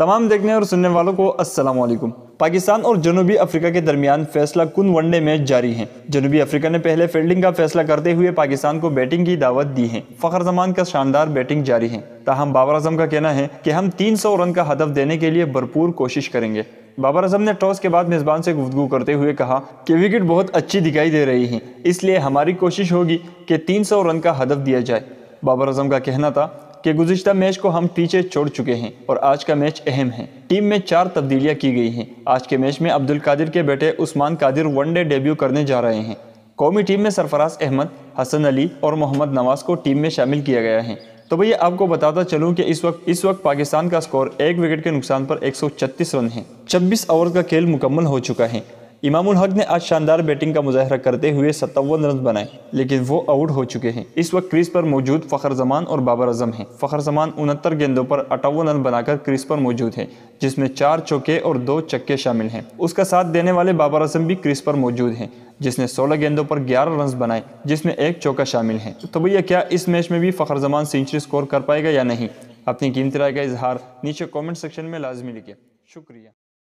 तमाम देखने और सुनने वालों को असलम पाकिस्तान और जनूबी अफ्रीका के दरमियान फैसला कुन वनडे मैच जारी है जनूबी अफ्रीका ने पहले फील्डिंग का फैसला करते हुए पाकिस्तान को बैटिंग की दावत दी है फखर जमान का शानदार बैटिंग जारी है ताहम बाबर आजम का कहना है कि हम 300 रन का हदफ देने के लिए भरपूर कोशिश करेंगे बाबर आजम ने टॉस के बाद मेज़बान से गुफ्तु करते हुए कहा कि विकेट बहुत अच्छी दिखाई दे रही है इसलिए हमारी कोशिश होगी कि 300 रन का हदफ दिया जाए बाबर आजम का कहना था कि गुजशत मैच को हम पीछे छोड़ चुके हैं और आज का मैच अहम है टीम में चार तब्दीलियां की गई हैं आज के मैच में अब्दुल कादिर के बेटे उस्मान कादिर वनडे डेब्यू करने जा रहे हैं कौमी टीम में सरफराज अहमद हसन अली और मोहम्मद नवाज को टीम में शामिल किया गया है तो भैया आपको बताता चलूं कि इस वक्त इस वक्त पाकिस्तान का स्कोर एक विकेट के नुकसान पर 136 रन है 26 ओवर का खेल मुकम्मल हो चुका है इमामुल हक ने आज शानदार बैटिंग का मुजाहरा करते हुए सत्तावन रन बनाए लेकिन वो आउट हो चुके हैं इस वक्त क्रिस पर मौजूद फखर जमान और बाबर अजम हैं फखर जमान उनहत्तर गेंदों पर अट्ठावन रन बनाकर क्रिस पर मौजूद है जिसमें चार चौके और दो चक्के शामिल हैं उसका साथ देने वाले बाबर अजम भी क्रिस पर मौजूद हैं जिसने 16 गेंदों पर 11 रन बनाए जिसमें एक चौका शामिल है तो भैया क्या इस मैच में भी फखर जमान सेंचुरी स्कोर कर पाएगा या नहीं अपनी कीमती राय का इजहार नीचे कमेंट सेक्शन में लाजमी लिखे शुक्रिया